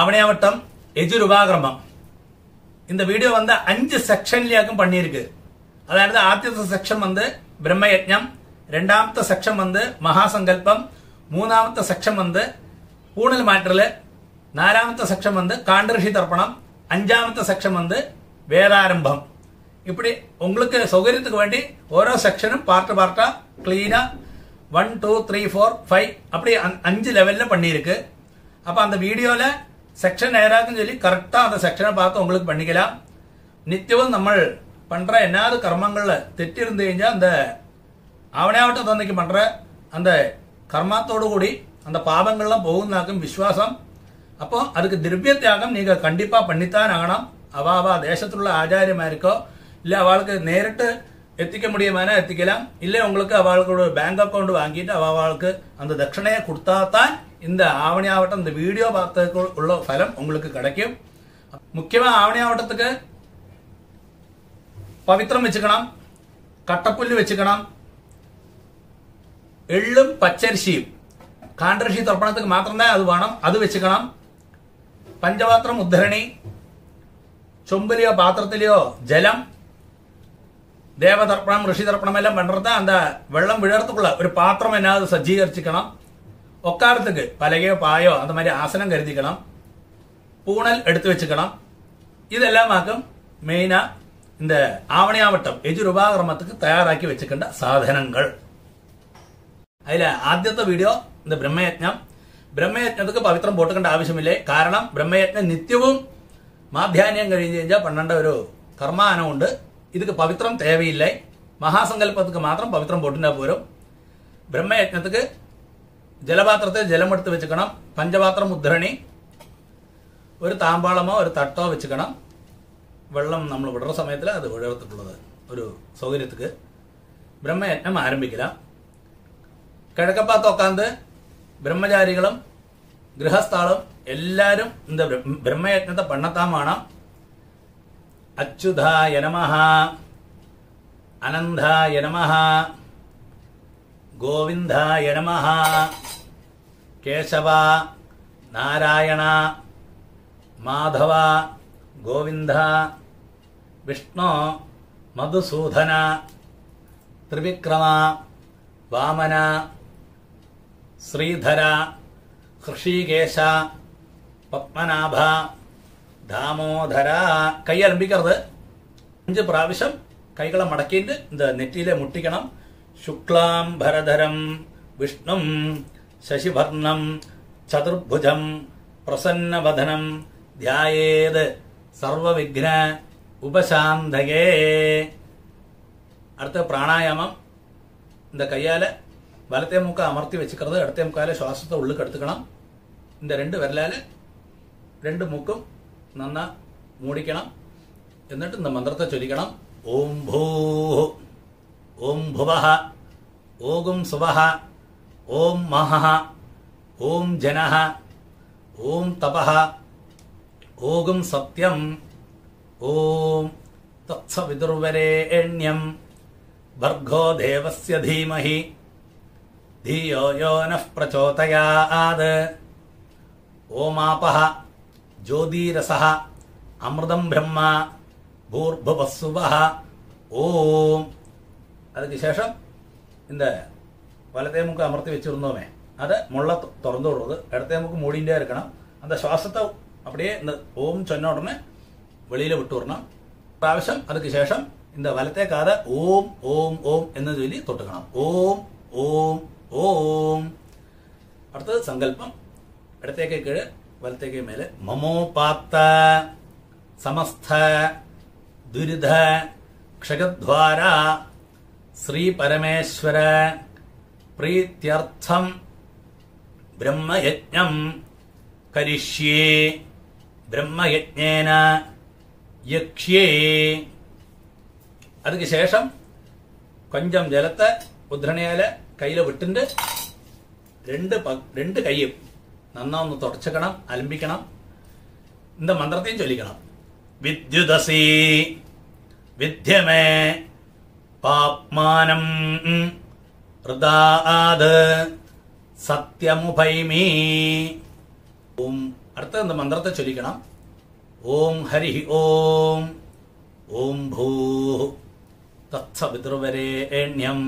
അവനയാവട്ടം യജുരുപാക്രമം இந்த வீடியோ வந்து அஞ்சு செக்ஷன்லயாக்கும் பண்ணியிருக்கு அதாவது ஆத்தியத்த செக்ஷன் வந்து பிரம்ம யஜ்யம் ரெண்டாமத்த செக்ஷன் வந்து மகாசங்கல்பம் மூணாமத்த செக்ஷன் வந்து ஊழல் மாற்றல் നാലാമത്തെ செக்ஷன் வந்து காண்டரிஷி தர்ப்பணம் അഞ്ചാമത്തെ செக்ஷன் வந்து வேதாரம்பம் இப்படி உங்களுக்கு சௌகரியத்துக்கு வேண்டி ஓரோ செக்ஷனும் പാർട്ട് പാർട്ടാ கிளீனா one two three four five அப்படி அஞ்சு லெவலில் பண்ணியிருக்கு அப்போ அந்த வீடியோவில் செக்ஷன் நேராக்குன்னு சொல்லி கரெக்டா அந்த செக்ஷனை பார்த்து உங்களுக்கு பண்ணிக்கலாம் நித்தியவும் நம்ம பண்ற என்னாவது கர்மங்கள்ல தெட்டி இருந்து கழிஞ்சா அந்த அவனையாவட்ட தந்தைக்கு பண்ற அந்த கர்மத்தோடு கூடி அந்த பாபங்கள்லாம் போகுதுனாக்கும் விசுவாசம் அப்போ அதுக்கு திரவிய தியாகம் நீங்க கண்டிப்பா பண்ணித்தான் ஆகணும் அவா அவா தேசத்துள்ள இருக்கோ இல்ல அவளுக்கு நேரிட்டு எத்திக்க முடியுமானா எத்திக்கலாம் இல்ல உங்களுக்கு அவளுக்கு ஒரு பேங்க் அக்கௌண்ட் வாங்கிட்டு அவளுக்கு அந்த தட்சணையை கொடுத்தாத்தான் இந்த ஆவணி ஆவட்டம் இந்த வீடியோ பார்த்ததுக்கு உள்ள பலம் உங்களுக்கு கிடைக்கும் முக்கியமாக ஆவணி ஆவட்டத்துக்கு പവിത്രം വെച്ചുക്കണം കട്ടപ്പുല്ല് വെച്ചുക്കണം എള്ളും പച്ചരിശിയും കാണ്ടരിശി തർപ്പണത്തിന് മാത്രമേ അത് വേണം അത് വെച്ചുക്കണം പഞ്ചപാത്രം ഉദ്ധരണി ചൊമ്പിലെയോ പാത്രത്തിലെയോ ജലം ദേവതർപ്പണം ഋഷിതർപ്പണം എല്ലാം പണ്ടത്തെ അന്ത വെള്ളം വിഴർത്തുക്കുള്ള ഒരു പാത്രം എന്നത് സജ്ജീകരിച്ചിക്കണം உட்காரத்துக்கு பலகையோ பாயோ அந்த மாதிரி ஆசனம் கருதிக்கலாம் பூணல் எடுத்து வச்சுக்கலாம் இதெல்லாமாக்கும் மெயினா இந்த ஆவணியாவட்டம் யஜுருபாகிரமத்துக்கு தயாராக்கி வச்சுக்கின்ற சாதனங்கள் അതിൽ ആദ്യത്തെ വീഡിയോ ഇത് ബ്രഹ്മയജ്ഞം ബ്രഹ്മയജ്ഞത്തിക്ക് പവിത്രം പൊട്ടുക്കേണ്ട ആവശ്യമില്ലേ കാരണം ബ്രഹ്മയജ്ഞം നിത്യവും മാധ്യാന്യം കഴിഞ്ഞ് കഴിഞ്ഞാൽ പണ്ടേണ്ട ഒരു കർമാനമുണ്ട് ഇതിക്ക് പവിത്രം തേവയില്ലേ മഹാസങ്കല്പത്തിക്ക് മാത്രം പവിത്രം പൊട്ടിൻ്റെ പോരും ബ്രഹ്മയജ്ഞത്തിക്ക് ജലപാത്രത്തെ ജലമെടുത്ത് വെച്ചുക്കണം പഞ്ചപാത്രം മുദ്രണി ഒരു താമ്പാളമോ ഒരു തട്ടോ വെച്ചുക്കണം വെള്ളം നമ്മൾ വിടുന്ന സമയത്തിൽ അത് ഒഴിവത്തുള്ളത് ഒരു സൗകര്യത്തിക്ക് பிரம்மயஜ்னம் ஆரம்பிக்கலாம் கிழக்க பார்த்து உட்காந்து பிரம்மச்சாரிகளும் கிரகஸ்தாலும் எல்லாரும் இந்த பிரம்மயஜ்னத்தை பண்ணத்தான் வேணும் அச்சுதாய நமஹா அனந்தாய நமஹா கோவிந்தாய நமஹா കേശവ നാരായണ മാധവ ഗോവിന്ദ വിഷ്ണു മധുസൂദന ത്രിവിക്രമ വാമന ശ്രീധര ഹൃഷീകേശ പത്മനാഭ ദാമോദര കൈ അലമ്പിക്കരുത് അഞ്ച് പ്രാവശ്യം കൈകളെ മടക്കിയിട്ട് എന്താ നെറ്റിയിലെ മുട്ടിക്കണം ശുക്ലാം ഭരധരം വിഷ്ണു शशिवर्णम् चतुर्भुजम् प्रसन्नवदनम् ध्यायेद् சர்வவிக்ன உபசாந்தகே அடுத்த பிராணாயாமம் இந்த கையால் வலத்தே மூக்கை அமர்த்தி வச்சுக்கிறது இடத்தே முக்கால சுவாசத்தை உள்ளுக்கு எடுத்துக்கணும் இந்த ரெண்டு விரலால் ரெண்டு மூக்கும் நல்லா மூடிக்கணும் എന്നിട്ട് இந்த மந்திரத்தை சொல்லிக்கணும் ஓம் பூ ஓம் புவஹ ஓகும் சுவஹ ഓം മഹ ഓം ജന ഓം തപ ഓകും സത്യം ഓം തത്സവിതുർവരേണ്യം ഭർഗോ ദേവസ്യ ധീമഹി ധിയോ യോ നഃ ഓമാപ ജ്യോതിരസ അമൃതം ബ്രഹ്മ ഭൂർഭുവസ്സുവ ഓം അതിനുശേഷം എന്താ വലത്തേ മുക്ക് അമർത്തി വെച്ചിരുന്നോമേ അത് മുള്ള തുറന്നു വിടുന്നത് ഇടത്തേ മുക്ക് മൂടിൻ്റെ ഇരിക്കണം അത് ശ്വാസത്തെ அப்படியே இந்த ஓம் சொன்ன உடனே வெளியில விட்டு வரணும் பிராவசம் அதுக்கு சேஷம் இந்த வலத்தே காதை ஓம் ஓம் ஓம் എന്ന് ചൊല്ലി തൊട്ടുക്കണം ഓം ഓം ഓം അടുത്തത് സങ്കല്പം ഇടത്തേക്ക് കീഴ് വലത്തേക്ക് മേലെ മമോപാത്ത സമസ്ത ദുരിത ക്ഷകദ്വാര ശ്രീ പരമേശ്വര പ്രീത്യർത്ഥം ബ്രഹ്മയജ്ഞം കരിഷ്യേ ബ്രഹ്മയജ്ഞേന യക്ഷ്യേ അതിന് ശേഷം കൊഞ്ചം ജലത്തെ ഉദ്ധരണിയാല് കയ്യിൽ വിട്ടിട്ട് രണ്ട് രണ്ട് കൈയും നന്നാവൊന്ന് തുടച്ചക്കണം അലമ്പിക്കണം இந்த മന്ത്രത്തെയും ചൊല്ലിക്കണം வித்யுதசி വിദ്യമേ പാപ്മാനം ഹൃദാത് സത്യമുഭൈമീ ഓം അടുത്ത എന്ത് മന്ത്രത്തെ ചൊല്ലിക്കണം ഓം ഹരി ഓം ഓം ഭൂ തത്സപിതൃവരേണ്യം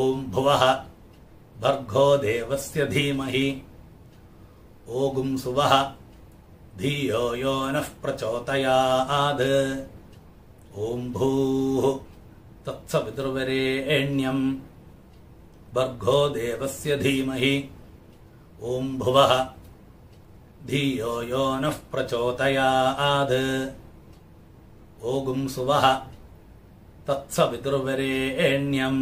ഓം ഭുവ ഭർഗോ ദേവസ്യ ധീമഹി ഓഗും സുവ ധിയോ യോ നഃ പ്രചോദയാത് ഓം ഭൂ തത്സപിതൃവരേണ്യം भर्गो देवस्य धीमहि ॐ भुवः धियो यो प्रचोदयात् आद् सुवः सुवः एण्यम्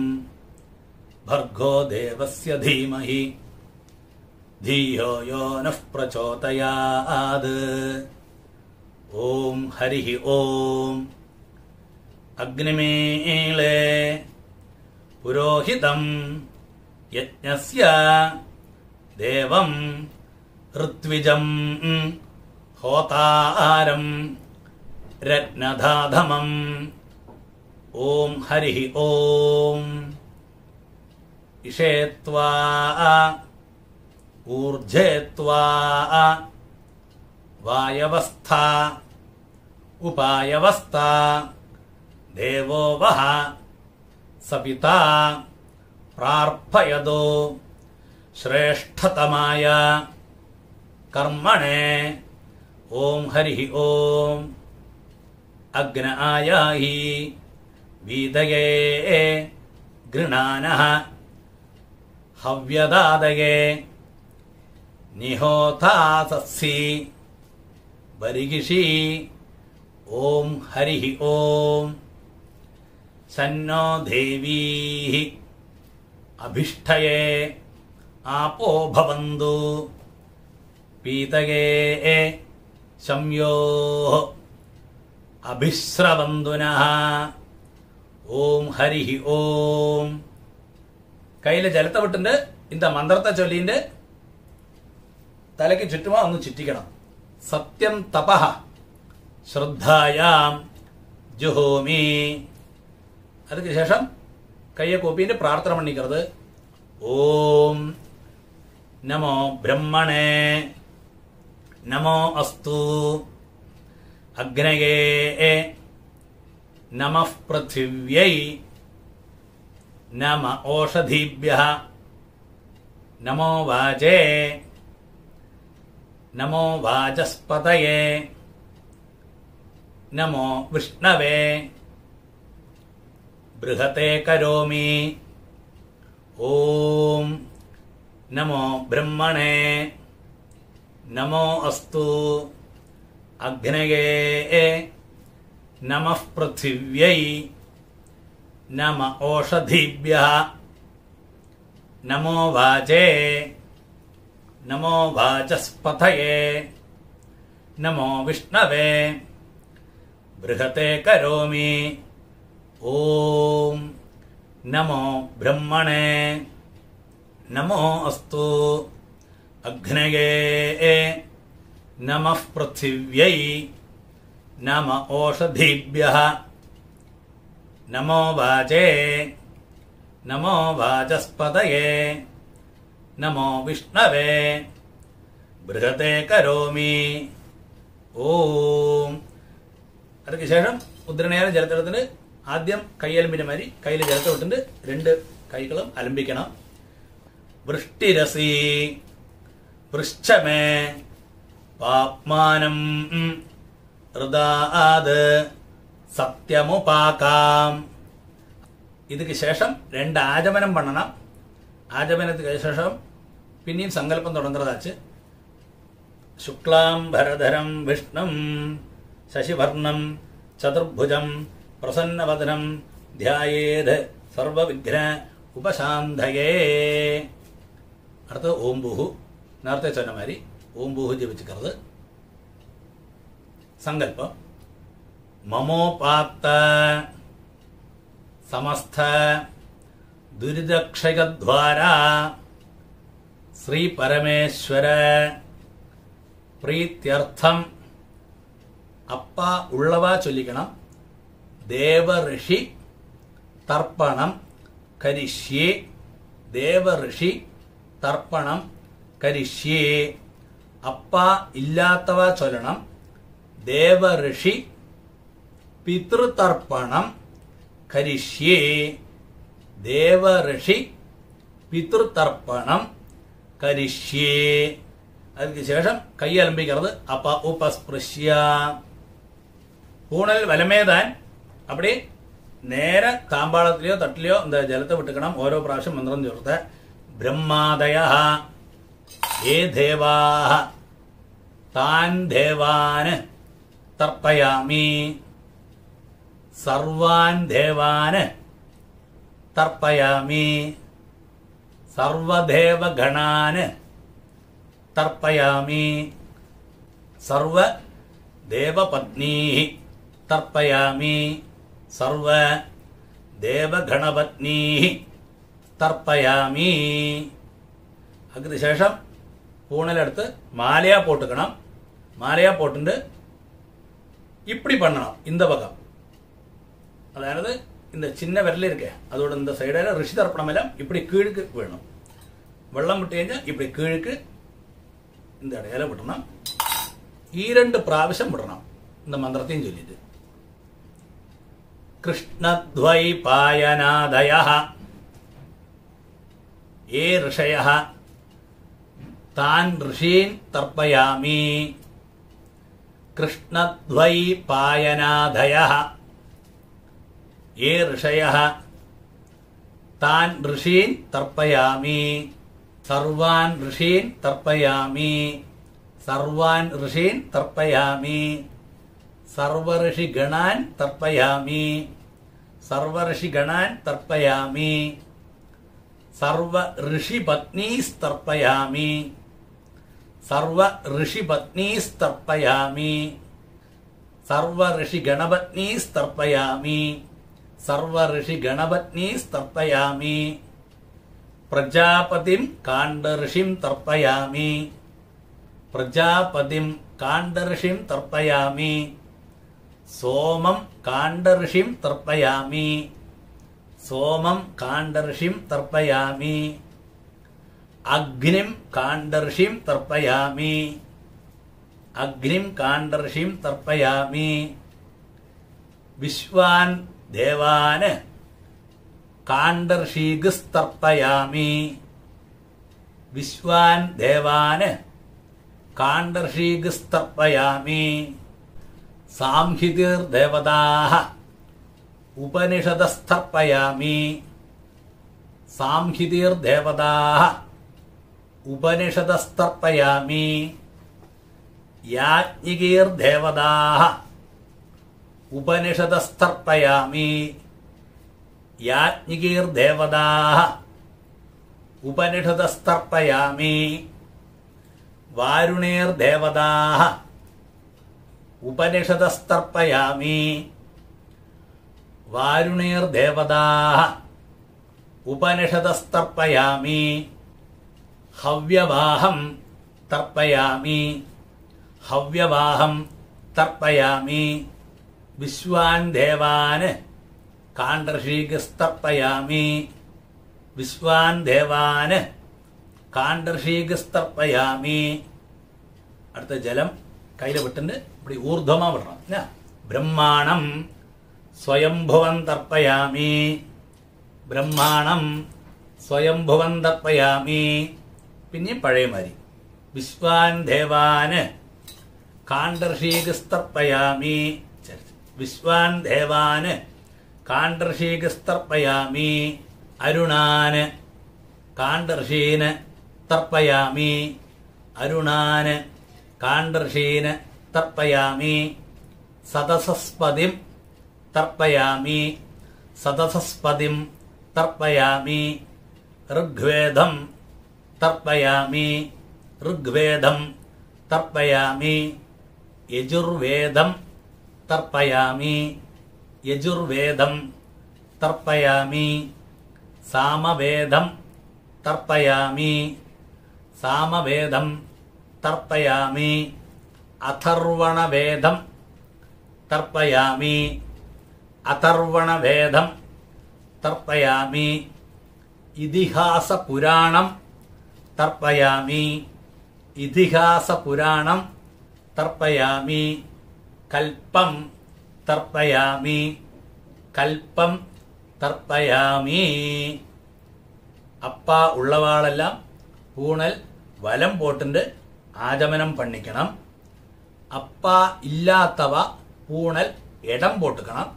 भर्गो देवस्य धीमहि धियो यो नः प्रचोदयात् ॐ हरिः ॐ अग्निमे पुरोहितम् यज्ञस्य देवम् ऋत्विजम् होतारम् रत्नधाधमम् ॐ हरिः ॐ इषेत्वा ऊर्जेत्वा वायवस्था उपायवस्था देवो वः सपिता प्रार्थयतु श्रेष्ठतमाय कर्मणे ओम हरि ओम अग्न आयाहि वीदये गृणानः हव्यदादये निहोतासत्सि बरिगिषि ओम हरि ओम सन्नो देवी അഭിഷ്ടയേ ആപോ ഭവന്തു പീതയേ ശംയോ അഭിശ്രവന്തുനഃ ഓം ഹരിഹി ഓം കയ്യിലെ ജലത്തെ വിട്ടിന്റെ ഇന്ത മന്ത്രത്തെ ചൊല്ലിന്റെ തലയ്ക്ക് ചുറ്റുമോ ഒന്ന് ചുറ്റിക്കണം സത്യം തപഹ ശ്രദ്ധായാം ജുഹോമി അതിനുശേഷം കയ്യെ കൂപ്പിയിട്ട് പ്രാർത്ഥന പണിക്കരുത് ഓം നമോ ബ്രഹ്മണേ നമോ അസ്തു അഗ്നയേ നമ പൃഥിവ്യൈ നമ ഓഷധീഭ്യ നമോ വാചേ നമോ വാചസ്പതയേ നമോ വിഷ്ണവേ बृहते करोमि ओम नमो ब्रह्मणे नमो अस्तु अग्नये नम पृथिव्यै नम ओषधिभ्यः नमो वाजे नमो वाचस्पत नमो विष्णवे बृहते करोमि ॐ नमो ब्रह्मणे नमो अस्तु अग्नये नमः पृथिव्यै नम ओषधीभ्यः नमो वाचे नमो वाचस्पतये नमो विष्णवे बृहते करोमि ओ अधिकशेषम् उद्रणेन चरित्र ആദ്യം കൈയലമ്പിന്റെ മാതിരി കയ്യിൽ ജലത്തെ വിട്ടിട്ട് രണ്ട് കൈകളും അലമ്പിക്കണം വൃഷ്ടിരസി വൃഷ്ടമേ പാപ്മാനം ഹൃദാത് സത്യമുപാക്കാം ഇതിക്ക് ശേഷം രണ്ട് ആചമനം പണണം ആചമനത്തിന് ശേഷം പിന്നെയും സങ്കല്പം തുടങ്ങുന്നതാച്ച് ശുക്ലാം ഭരധരം വിഷ്ണം ശശിവർണം ചതുർഭുജം പ്രസന്നവദനം ധ്യായേത് സർവവിഘ്ന ഉപശാന്തയേ അടുത്ത ഓംബുഹു നേരത്തെ ചൊന്നമാരി மாதிரி ഓംബുഹു ജപിച്ചിക്കുന്നത് സങ്കല്പം മമോപാത്ത സമസ്ത ദുരിതക്ഷയദ്വാര ശ്രീ പരമേശ്വര പ്രീത്യർത്ഥം അപ്പ ഉള്ളവ ചൊല്ലിക്കണം ദേവഋഷി തർപ്പണം കരിഷ്യേ ദേവഋഷി തർപ്പണം കരിഷ്യേ അപ്പ ഇല്ലാത്തവ ചൊല്ലണം ദേവഋഷി പിതൃതർപ്പണം കരിഷ്യേ ദേവഋഷി പിതൃതർപ്പണം കരിഷ്യേ അതിന് ശേഷം കൈ അലമ്പിക്കുന്നത് അപ്പ ഉപസ്പൃശ്യ ഊണൽ വലമേതാൻ அப்படி നേരെ താമ്പാളത്തിലെയോ തട്ടിലെയോ എന്താ ജലത്തെ വിട്ടുക്കണം ഓരോ പ്രാവശ്യം മന്ത്രം ചേർത്ത് ബ്രഹ്മാദയ ഏ ദേവാ താൻ ദേവാന് തർപ്പയാമി സർവാൻ ദേവാന് തർപ്പയാമി സർവദേവഗണാന് തർപ്പയാമി സർവദേവപത്നീ തർപ്പയാമി சர்வ தேவகணபத்னீ தர்ப்பயாமி அதுக்கு சேஷம் பூனல் எடுத்து மாலையா போட்டுக்கணும் மாலையா போட்டு இப்படி பண்ணணும் இந்த பக்கம் அதாவது இந்த சின்ன விரல இருக்க அதோட இந்த சைடில் ரிஷி தர்ப்பணம் எல்லாம் இப்படி கீழுக்கு வேணும் வெள்ளம் விட்டு கழிஞ்சால் இப்படி கீழுக்கு இந்த இடையில விட்டணும் ஈரண்டு പ്രാവശ്യം விடணும் இந்த மந்திரத்தையும் சொல்லிட்டு कृष्णद्वैपायनादयः ये ऋषयः तान् ऋषीन् तर्पयामि कृष्णद्वैपायनादयः ये ऋषयः तान् ऋषीन् तर्पयामि सर्वान् ऋषीन् तर्पयामि सर्वान् ऋषीन् तर्पयामि सर्वर्षि सर्वर्षिगणान् तर्पयामि गणान तर्पयामि सर्व ऋषि पत्नी ऋषिपत्नीस्तर्पयामि सर्व ऋषि पत्नी ऋषिपत्नीस्तर्पयामि सर्व ऋषि गणपत्नी ऋषिगणपत्नीस्तर्पयामि सर्व ऋषि गणपत्नी ऋषिगणपत्नीस्तर्पयामि प्रजापतिं काण्डऋषिं तर्पयामि प्रजापतिं काण्डऋषिं तर्पयामि सोमं काण्डऋषिं तर्पयामि सोमं काण्डऋषिं तर्पयामि अग्निं काण्डऋषिं तर्पयामि अग्निं काण्डऋषिं तर्पयामि विश्वान् देवान् काण्डर्षीगस्तर्पयामि विश्वान् देवान् काण्डर्षीगस्तर्पयामि सांहितिर्देवताः उपनिषदस्तर्पयामि सांहितिर्देवताः उपनिषदस्तर्पयामि याज्ञिकीर्देवताः उपनिषदस्तर्पयामि याज्ञिकीर्देवताः उपनिषदस्तर्पयामि वारुणेर्देवताः ഉപനിഷതസ്തർപ്പയാമി ദേവതാ ഉപനിഷതസ്തർപ്പയാമി ഹവ്യവാഹം തർപ്പയാമി ഹവ്യവാഹം തർപ്പയാമി വിശ്വാൻ ദേവാന് കാണ്ടർഷീകസ്തർപ്പയാമി വിശ്വാൻ ദേവാന് കാണ്ടർഷീകസ്തർപ്പയാമി അടുത്ത ജലം കയ്യിലെ വിട്ടിന്റെ ഇവിടെ ഊർധ്വമാ വിടണം ബ്രഹ്മാണം സ്വയംഭുവൻ തർപ്പയാമി ബ്രഹ്മാണം സ്വയംഭുവൻ തർപ്പയാമി പിന്നെയും പഴയമാരി വിശ്വാൻ ദേവാന് കാണ്ടർഷീകസ്തർപ്പയാമി വിശ്വാൻ ദേവാന് കാണ്ടർഷീകസ്തർപ്പയാമി അരുണാന് കാണ്ടർഷീന് തർപ്പയാമി അരുണാന് കാണ്ടർഷീന് തർപ്പയാമി സദസസ്പതിം തർപ്പയാമി സദസസ്പതിം തർപ്പയാമി ഋഗ്വേദം തർപ്പയാമി ഋഗ്വേദം തർപ്പയാമി യജുർവേദം തർപ്പയാമി യജുർവേദം തർപ്പയാമി സാമവേദം തർപ്പയാമി സാമവേദം തർപ്പയാമി അഥർവണവേദം തർപ്പയാമി അഥർവണവേദം തർപ്പയാമി ഇതിഹാസപുരാണം തർപ്പയാമി ഇതിഹാസപുരാണം തർപ്പയാമി കൽപ്പം തർപ്പയാമി കൽപ്പം തർപ്പയാമി അപ്പ ഉള്ളവാളെല്ലാം പൂണൽ വലം പോട്ടിൻ്റെ ആചമനം പണിക്കണം അപ്പ ഇല്ലാത്തവ പൂണൽ ഇടം പൊട്ടുക്കണം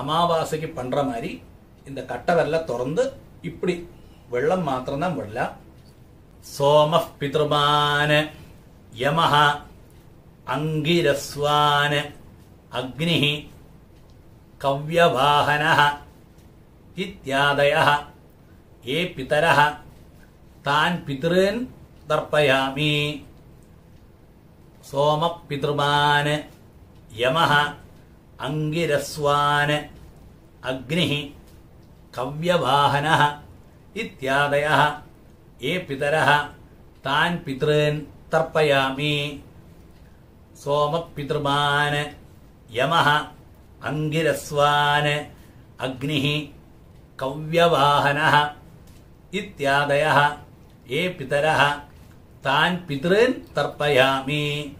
അമാവാസയ്ക്ക് പണ്ടമാരി ഇന്ന് കട്ടവരല തുറന്ന് ഇപ്പടി വെള്ളം മാത്രം വെള്ള സോമ പിതൃമാന് യമഹ അങ്കിരസ്വാന് അഗ്നി കവ്യവാഹന ഇത്യാദയ ഏ പിതര താൻ പിതൃൻ दर्पयामि सोम पितृमा यम अङ्गिरस्वान् अग्नि कव्यवाहन इत्यादय ये पितर तान् पितॄन् तर्पयामि सोमः पितृमान् यमः अङ्गिरस्वान् अग्निः कव्यवाहनः इत्यादयः ये पितर Tan pitren terpayami.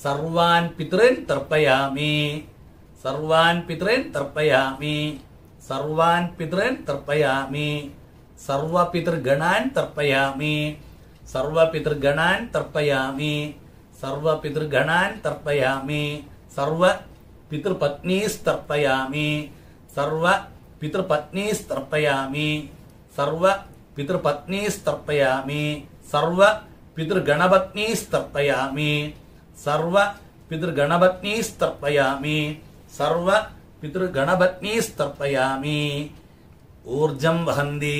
Sarwan pitren terpayami. Sarwan pitren terpayami. Sarwan pitren terpayami. Sarwa pitr ganan terpayami. Sarwa pitr ganan terpayami. Sarwa pitr ganan terpayami. Sarwa pitr patnis terpayami. Sarwa pitr patnis terpayami. Sarwa pitr patnis terpayami. സർവ പിതൃഗണപത്നീ സ്തർപ്പയാമി സർവ പിതൃഗണപത്നീ സ്തർപ്പയാമി സർവ പിതൃഗണപത്നീ സ്തർപ്പയാമി ഊർജം വഹന്തി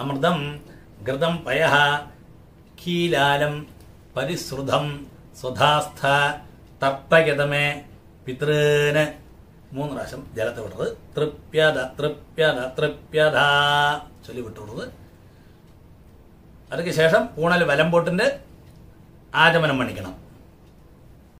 അമൃതം ഘൃതം പയ കീലാലം പരിസൃതം സ്വധാസ്ഥ തർപ്പയതമേ പിതൃന് മൂന്ന് പ്രാവശ്യം ജലത്തെ വിട്ടത് തൃപ്യത തൃപ്യത തൃപ്യത ചൊല്ലി വിട്ടുവിടുന്നത് അതിന് ശേഷം പൂണൽ വലമ്പോട്ടിൻ്റെ ആചമനം മണിക്കണം